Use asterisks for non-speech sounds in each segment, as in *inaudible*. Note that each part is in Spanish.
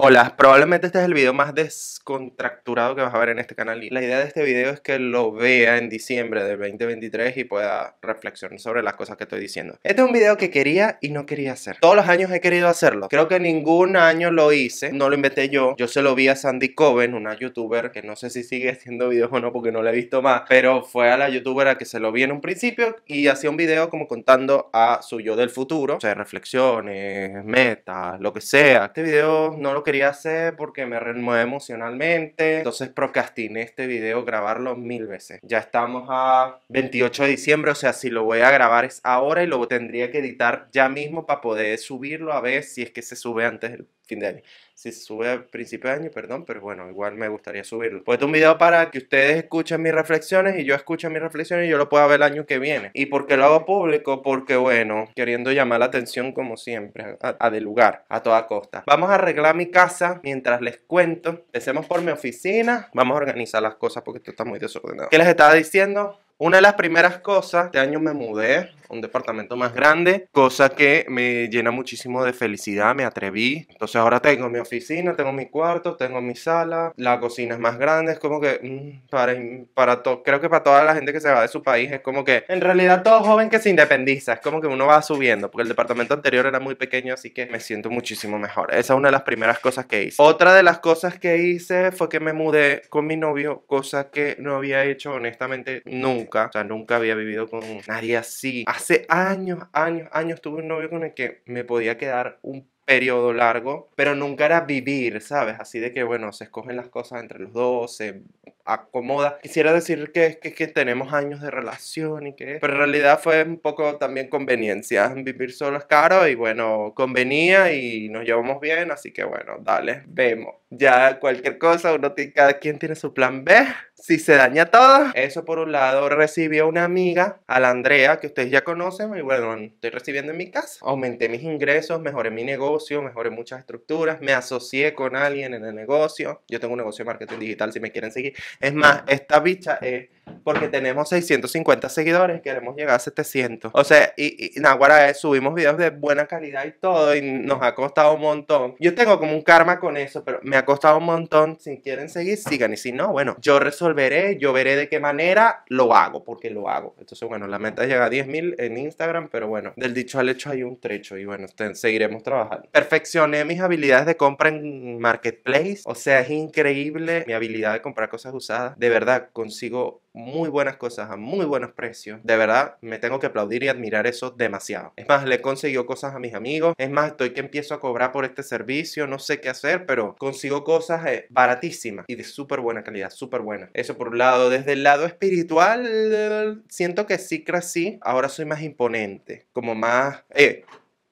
Hola, probablemente este es el video más descontracturado que vas a ver en este canal y la idea de este video es que lo vea en diciembre de 2023 y pueda reflexionar sobre las cosas que estoy diciendo. Este es un video que quería y no quería hacer. Todos los años he querido hacerlo. Creo que ningún año lo hice, no lo inventé yo. Yo se lo vi a Sandy Coven, una youtuber que no sé si sigue haciendo videos o no porque no la he visto más, pero fue a la youtuber a que se lo vi en un principio y hacía un video como contando a su yo del futuro, o sea, reflexiones, metas, lo que sea. Este video no lo quería hacer porque me remueve emocionalmente. Entonces procrastiné este video, grabarlo mil veces. Ya estamos a 28 de diciembre, o sea, si lo voy a grabar es ahora y lo tendría que editar ya mismo para poder subirlo a ver si es que se sube antes del fin de año si sube a principio de año, perdón, pero bueno, igual me gustaría subirlo. Pues un video para que ustedes escuchen mis reflexiones y yo escuche mis reflexiones y yo lo pueda ver el año que viene. ¿Y por qué lo hago público? Porque bueno, queriendo llamar la atención como siempre, a, del de lugar, a toda costa. Vamos a arreglar mi casa mientras les cuento. Empecemos por mi oficina. Vamos a organizar las cosas porque esto está muy desordenado. ¿Qué les estaba diciendo? Una de las primeras cosas, este año me mudé a un departamento más grande, cosa que me llena muchísimo de felicidad, me atreví. Entonces ahora tengo mi oficina, tengo mi cuarto, tengo mi sala, la cocina es más grande, es como que mm, para, para creo que para toda la gente que se va de su país es como que en realidad todo joven que se independiza, es como que uno va subiendo, porque el departamento anterior era muy pequeño, así que me siento muchísimo mejor. Esa es una de las primeras cosas que hice. Otra de las cosas que hice fue que me mudé con mi novio, cosa que no había hecho honestamente nunca nunca, o sea, nunca había vivido con nadie así. Hace años, años, años tuve un novio con el que me podía quedar un periodo largo, pero nunca era vivir, ¿sabes? Así de que, bueno, se escogen las cosas entre los dos, se acomoda. Quisiera decir que, que, que tenemos años de relación y que... Pero en realidad fue un poco también conveniencia. Vivir solo es caro y bueno, convenía y nos llevamos bien, así que bueno, dale, vemos. Ya cualquier cosa, uno tiene, cada quien tiene su plan B. Si se daña todo, eso por un lado recibió una amiga, a la Andrea, que ustedes ya conocen, y bueno, estoy recibiendo en mi casa. Aumenté mis ingresos, mejoré mi negocio, mejoré muchas estructuras, me asocié con alguien en el negocio. Yo tengo un negocio de marketing digital, si me quieren seguir. Es más, esta bicha es porque tenemos 650 seguidores, queremos llegar a 700. O sea, y, y subimos videos de buena calidad y todo, y nos ha costado un montón. Yo tengo como un karma con eso, pero me ha costado un montón. Si quieren seguir, sigan. Y si no, bueno, yo resolveré, yo veré de qué manera lo hago, porque lo hago. Entonces, bueno, la meta es llegar a 10.000 en Instagram, pero bueno, del dicho al hecho hay un trecho y bueno, seguiremos trabajando. Perfeccioné mis habilidades de compra en Marketplace. O sea, es increíble mi habilidad de comprar cosas usadas. De verdad, consigo muy buenas cosas a muy buenos precios. De verdad, me tengo que aplaudir y admirar eso demasiado. Es más, le consiguió cosas a mis amigos. Es más, estoy que empiezo a cobrar por este servicio. No sé qué hacer, pero consigo cosas eh, baratísimas y de súper buena calidad, súper buena. Eso por un lado. Desde el lado espiritual, siento que sí crecí. Ahora soy más imponente, como más... Eh,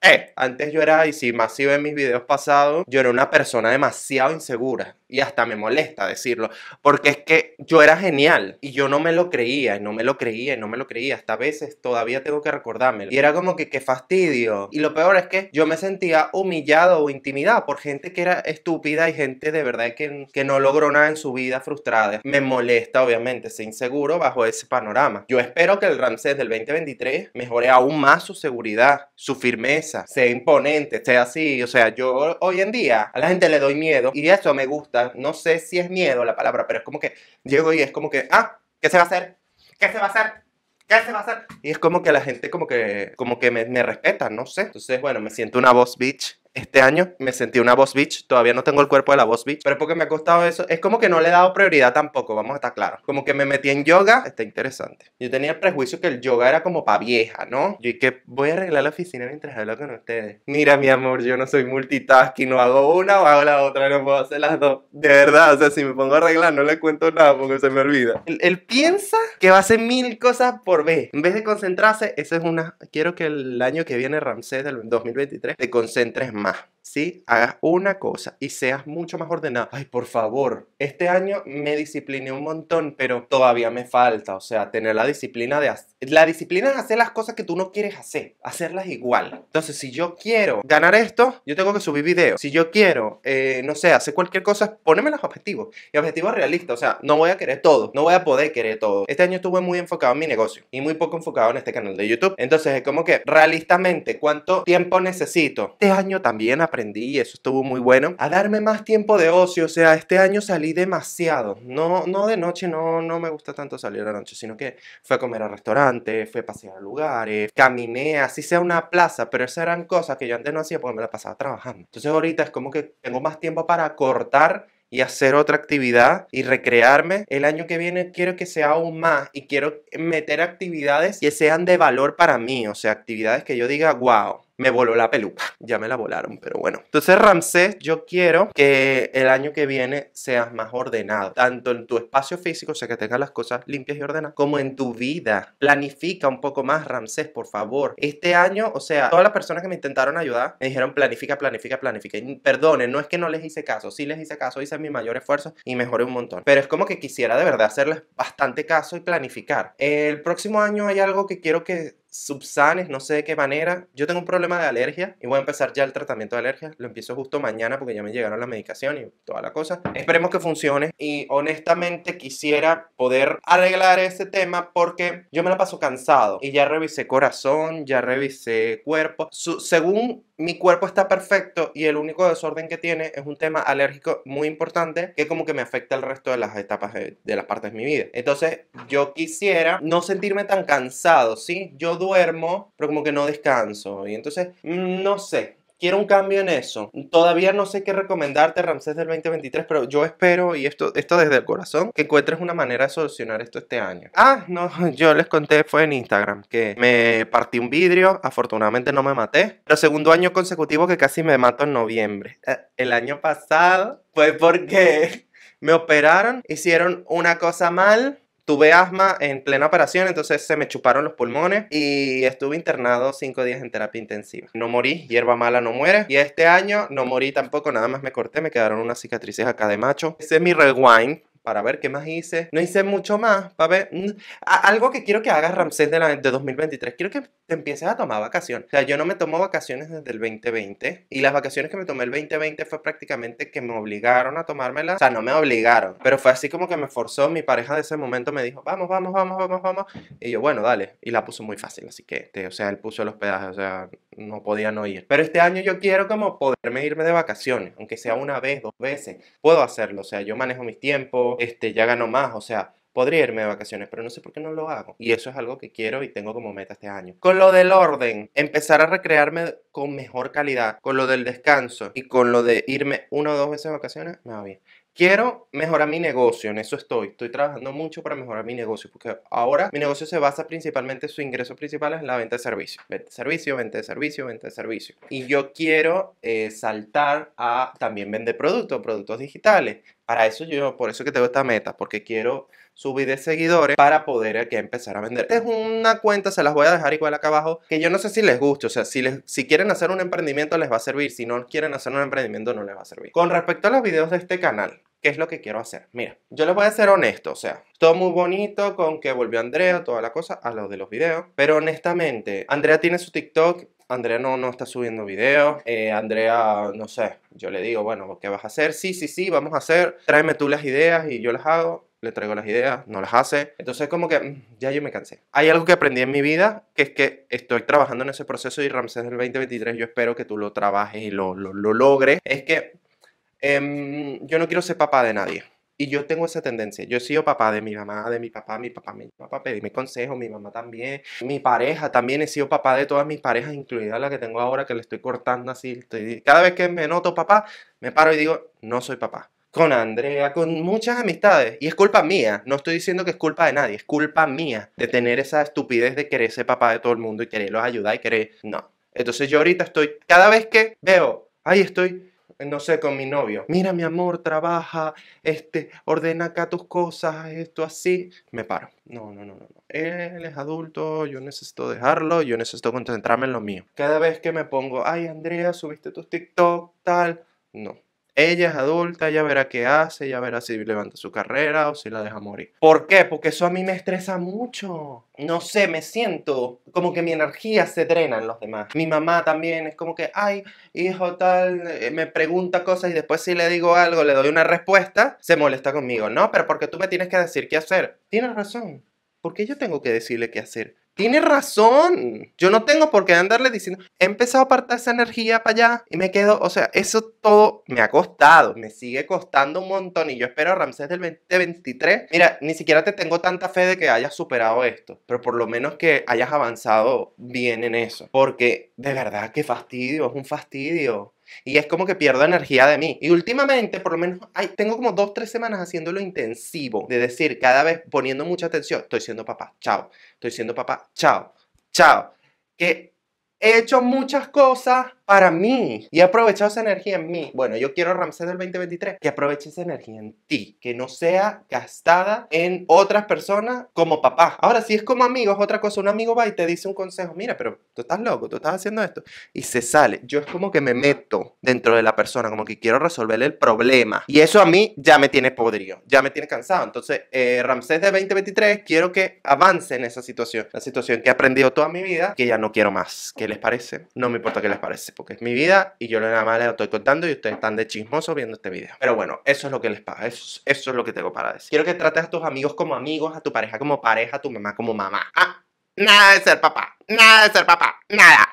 eh, antes yo era, y si más si en mis videos pasados, yo era una persona demasiado insegura, y hasta me molesta decirlo, porque es que yo era genial y yo no me lo creía y no me lo creía y no me lo creía, hasta veces todavía tengo que recordármelo. Y era como que qué fastidio. Y lo peor es que yo me sentía humillado o intimidado por gente que era estúpida y gente de verdad que, que no logró nada en su vida frustrada. Me molesta obviamente, ser inseguro bajo ese panorama. Yo espero que el Ramsés del 2023 mejore aún más su seguridad, su firmeza, sea imponente, sea así. O sea, yo hoy en día a la gente le doy miedo y eso me gusta no sé si es miedo la palabra, pero es como que llego y es como que, ah, ¿qué se va a hacer? ¿Qué se va a hacer? ¿Qué se va a hacer? Y es como que la gente como que, como que me, me respeta, no sé. Entonces, bueno, me siento una voz bitch este año me sentí una boss bitch. Todavía no tengo el cuerpo de la boss bitch, pero es porque me ha costado eso. Es como que no le he dado prioridad tampoco, vamos a estar claros. Como que me metí en yoga, está interesante. Yo tenía el prejuicio que el yoga era como para vieja, ¿no? Yo que voy a arreglar la oficina mientras hablo con ustedes. Mira, mi amor, yo no soy multitasking, no hago una o hago la otra, no puedo hacer las dos. De verdad, o sea, si me pongo a arreglar, no le cuento nada porque se me olvida. Él, piensa que va a hacer mil cosas por vez. En vez de concentrarse, esa es una. Quiero que el año que viene, Ramsés, del 2023, te concentres más 嘛。¿sí? Hagas una cosa y seas mucho más ordenado. Ay, por favor, este año me discipliné un montón, pero todavía me falta, o sea, tener la disciplina de hacer, la disciplina es hacer las cosas que tú no quieres hacer, hacerlas igual. Entonces, si yo quiero ganar esto, yo tengo que subir videos. Si yo quiero, eh, no sé, hacer cualquier cosa, poneme los objetivos. Y objetivos realistas, o sea, no voy a querer todo, no voy a poder querer todo. Este año estuve muy enfocado en mi negocio y muy poco enfocado en este canal de YouTube. Entonces, es como que realistamente, ¿cuánto tiempo necesito? Este año también aprendí y eso estuvo muy bueno. A darme más tiempo de ocio, o sea, este año salí demasiado. No, no de noche, no, no me gusta tanto salir a la noche, sino que fui a comer a restaurantes, fui a pasear lugares, caminé, así sea una plaza, pero esas eran cosas que yo antes no hacía porque me la pasaba trabajando. Entonces ahorita es como que tengo más tiempo para cortar y hacer otra actividad y recrearme. El año que viene quiero que sea aún más y quiero meter actividades que sean de valor para mí, o sea, actividades que yo diga, wow, me voló la peluca. *laughs* Ya me la volaron, pero bueno. Entonces, Ramsés, yo quiero que el año que viene seas más ordenado, tanto en tu espacio físico, o sea, que tengas las cosas limpias y ordenadas, como en tu vida. Planifica un poco más, Ramsés, por favor. Este año, o sea, todas las personas que me intentaron ayudar me dijeron planifica, planifica, planifica. Y, perdone, no es que no les hice caso, sí les hice caso, hice mi mayor esfuerzo y mejoré un montón. Pero es como que quisiera de verdad hacerles bastante caso y planificar. El próximo año hay algo que quiero que subsanes, no sé de qué manera. Yo tengo un problema de alergia y voy a empezar ya el tratamiento de alergia. Lo empiezo justo mañana porque ya me llegaron la medicación y toda la cosa. Esperemos que funcione y honestamente quisiera poder arreglar ese tema porque yo me la paso cansado y ya revisé corazón, ya revisé cuerpo. según mi cuerpo está perfecto y el único desorden que tiene es un tema alérgico muy importante que como que me afecta el resto de las etapas de, de las partes de mi vida. Entonces yo quisiera no sentirme tan cansado, ¿sí? Yo duermo, pero como que no descanso. Y entonces, mm, no sé, quiero un cambio en eso. Todavía no sé qué recomendarte, Ramsés del 2023, pero yo espero, y esto, esto desde el corazón, que encuentres una manera de solucionar esto este año. Ah, no, *laughs* yo les conté, fue en Instagram, que me partí un vidrio, afortunadamente no me maté, pero segundo año consecutivo que casi me mato en noviembre. Eh, el año pasado fue porque *laughs* me operaron, hicieron una cosa mal Tuve asma en plena operación, entonces se me chuparon los pulmones y estuve internado cinco días en terapia intensiva. No morí, hierba mala no muere. Y este año no morí tampoco, nada más me corté, me quedaron unas cicatrices acá de macho. Ese es mi rewind para ver qué más hice. No hice mucho más, para ver. Mm, algo que quiero que hagas Ramsés de, de 2023. Quiero que te empieces a tomar vacaciones. O sea, yo no me tomo vacaciones desde el 2020. Y las vacaciones que me tomé el 2020 fue prácticamente que me obligaron a tomármelas. O sea, no me obligaron. Pero fue así como que me forzó. Mi pareja de ese momento me dijo, vamos, vamos, vamos, vamos, vamos. Y yo, bueno, dale. Y la puso muy fácil. Así que, o sea, él puso los pedazos. O sea, no podía no ir. Pero este año yo quiero como poderme irme de vacaciones. Aunque sea una vez, dos veces. Puedo hacerlo. O sea, yo manejo mis tiempos este, ya gano más, o sea, podría irme de vacaciones, pero no sé por qué no lo hago. Y eso es algo que quiero y tengo como meta este año. Con lo del orden, empezar a recrearme con mejor calidad, con lo del descanso y con lo de irme una o dos veces de vacaciones, me va bien. Quiero mejorar mi negocio, en eso estoy. Estoy trabajando mucho para mejorar mi negocio, porque ahora mi negocio se basa principalmente, su ingreso principal es la venta de servicios. Venta de servicio, venta de servicio, venta de servicio. Y yo quiero eh, saltar a también vender productos, productos digitales. Para eso yo, por eso que tengo esta meta, porque quiero subir de seguidores para poder aquí eh, empezar a vender. Esta es una cuenta, se las voy a dejar igual acá abajo, que yo no sé si les guste, o sea, si, les, si quieren hacer un emprendimiento les va a servir, si no quieren hacer un emprendimiento no les va a servir. Con respecto a los videos de este canal, ¿Qué es lo que quiero hacer? Mira, yo les voy a ser honesto, o sea, todo muy bonito con que volvió Andrea, toda la cosa, a lo de los videos, pero honestamente, Andrea tiene su TikTok, Andrea no, no está subiendo videos, eh, Andrea, no sé, yo le digo, bueno, ¿qué vas a hacer? Sí, sí, sí, vamos a hacer, tráeme tú las ideas y yo las hago, le traigo las ideas, no las hace. Entonces como que mm, ya yo me cansé. Hay algo que aprendí en mi vida, que es que estoy trabajando en ese proceso y Ramsés del 2023, yo espero que tú lo trabajes y lo, lo logres, es que Em, yo no quiero ser papá de nadie. Y yo tengo esa tendencia. Yo he sido papá de mi mamá, de mi papá, mi papá, mi papá, pedirme consejo mi mamá también, mi pareja también. He sido papá de todas mis parejas, incluida la que tengo ahora, que le estoy cortando así. Cada vez que me noto papá, me paro y digo, no soy papá. Con Andrea, con muchas amistades. Y es culpa mía. No estoy diciendo que es culpa de nadie. Es culpa mía de tener esa estupidez de querer ser papá de todo el mundo y quererlos ayudar y querer. No. Entonces yo ahorita estoy. Cada vez que veo, ahí estoy no sé, con mi novio. Mira, mi amor, trabaja, este, ordena acá tus cosas, esto así. Me paro. No, no, no, no. Él es adulto, yo necesito dejarlo, yo necesito concentrarme en lo mío. Cada vez que me pongo, ay, Andrea, subiste tus TikTok, tal. No, ella es adulta, ya verá qué hace, ya verá si levanta su carrera o si la deja morir. ¿Por qué? Porque eso a mí me estresa mucho. No sé, me siento como que mi energía se drena en los demás. Mi mamá también es como que, ay, hijo tal, eh, me pregunta cosas y después si le digo algo, le doy una respuesta, se molesta conmigo. No, pero porque tú me tienes que decir qué hacer. Tienes razón. porque yo tengo que decirle qué hacer? tiene razón. Yo no tengo por qué andarle diciendo, he empezado a apartar esa energía para allá y me quedo, o sea, eso todo me ha costado, me sigue costando un montón y yo espero a Ramsés del 2023. Mira, ni siquiera te tengo tanta fe de que hayas superado esto, pero por lo menos que hayas avanzado bien en eso, porque de verdad qué fastidio, es un fastidio. Y es como que pierdo energía de mí. Y últimamente, por lo menos, tengo como dos, tres semanas haciéndolo intensivo. De decir, cada vez poniendo mucha atención, estoy siendo papá, chao. Estoy siendo papá, chao, chao. Que he hecho muchas cosas para mí y he aprovechado esa energía en mí. Bueno, yo quiero Ramsés del 2023 que aproveche esa energía en ti, que no sea gastada en otras personas como papá. Ahora, si es como amigos, otra cosa. Un amigo va y te dice un consejo, mira, pero tú estás loco, tú estás haciendo esto y se sale. Yo es como que me meto dentro de la persona, como que quiero resolverle el problema y eso a mí ya me tiene podrido, ya me tiene cansado. Entonces, eh, Ramsés del 2023 quiero que avance en esa situación, la situación que he aprendido toda mi vida, que ya no quiero más. ¿Qué les parece? No me importa qué les parece porque es mi vida y yo nada más les estoy contando y ustedes están de chismoso viendo este video. Pero bueno, eso es lo que les pasa, eso, es lo que tengo para decir. Quiero que trates a tus amigos como amigos, a tu pareja como pareja, a tu mamá como mamá. Ah, nada de ser papá, nada de ser papá, nada.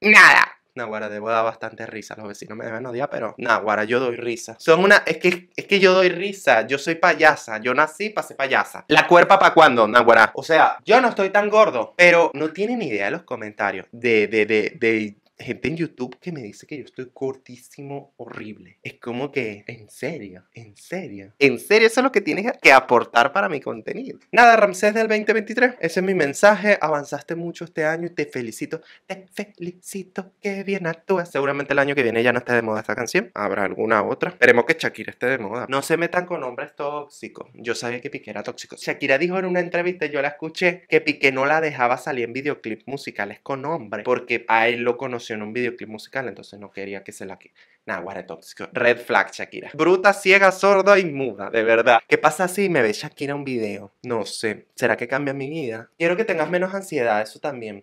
Nada. Naguara, debo dar bastante risa. Los vecinos me deben odiar, pero Naguara, yo doy risa. Son una. Es que, es que yo doy risa. Yo soy payasa. Yo nací para ser payasa. ¿La cuerpa para cuándo, Naguara? O sea, yo no estoy tan gordo, pero no tienen idea de los comentarios de, de, de, de gente en YouTube que me dice que yo estoy cortísimo, horrible. Es como que, en serio, en serio, en serio, eso es lo que tienes que aportar para mi contenido. Nada, Ramsés del 2023, ese es mi mensaje. Avanzaste mucho este año y te felicito, te felicito, que bien actúas. Seguramente el año que viene ya no esté de moda esta canción, habrá alguna otra. Esperemos que Shakira esté de moda. No se metan con hombres tóxicos. Yo sabía que Piqué era tóxico. Shakira dijo en una entrevista, yo la escuché, que Piqué no la dejaba salir en videoclips musicales con hombres porque a él lo conocía en un videoclip musical, entonces no quería que se la... Nah, Nada, tóxico. Red flag, Shakira. Bruta, ciega, sorda y muda, de verdad. ¿Qué pasa si me ve Shakira un video? No sé. ¿Será que cambia mi vida? Quiero que tengas menos ansiedad, eso también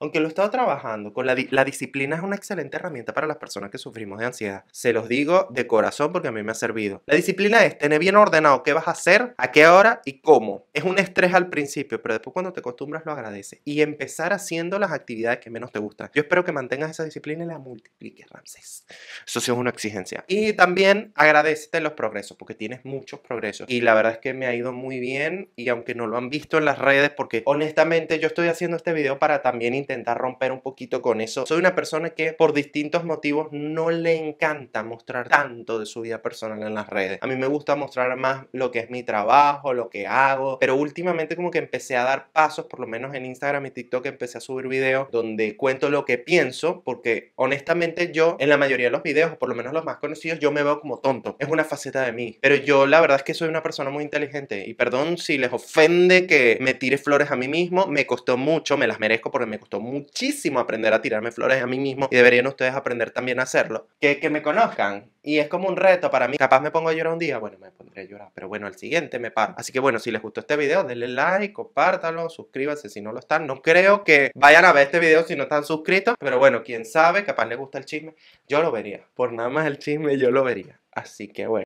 aunque lo he estado trabajando, con la, la disciplina es una excelente herramienta para las personas que sufrimos de ansiedad. Se los digo de corazón porque a mí me ha servido. La disciplina es tener bien ordenado qué vas a hacer, a qué hora y cómo. Es un estrés al principio, pero después cuando te acostumbras lo agradeces. Y empezar haciendo las actividades que menos te gustan. Yo espero que mantengas esa disciplina y la multipliques, Ramses. Eso sí es una exigencia. Y también agradecete los progresos, porque tienes muchos progresos. Y la verdad es que me ha ido muy bien. Y aunque no lo han visto en las redes, porque honestamente yo estoy haciendo este video para también intentar romper un poquito con eso. Soy una persona que por distintos motivos no le encanta mostrar tanto de su vida personal en las redes. A mí me gusta mostrar más lo que es mi trabajo, lo que hago, pero últimamente como que empecé a dar pasos, por lo menos en Instagram y TikTok empecé a subir videos donde cuento lo que pienso, porque honestamente yo en la mayoría de los videos, o por lo menos los más conocidos, yo me veo como tonto. Es una faceta de mí. Pero yo la verdad es que soy una persona muy inteligente y perdón si les ofende que me tire flores a mí mismo, me costó mucho, me las merezco porque me costó muchísimo aprender a tirarme flores a mí mismo y deberían ustedes aprender también a hacerlo. Que, que me conozcan. Y es como un reto para mí. Capaz me pongo a llorar un día, bueno, me pondré a llorar, pero bueno, al siguiente me paro. Así que bueno, si les gustó este video, denle like, compártalo suscríbanse si no lo están. No creo que vayan a ver este video si no están suscritos, pero bueno, quién sabe, capaz les gusta el chisme. Yo lo vería. Por nada más el chisme, yo lo vería. Así que bueno.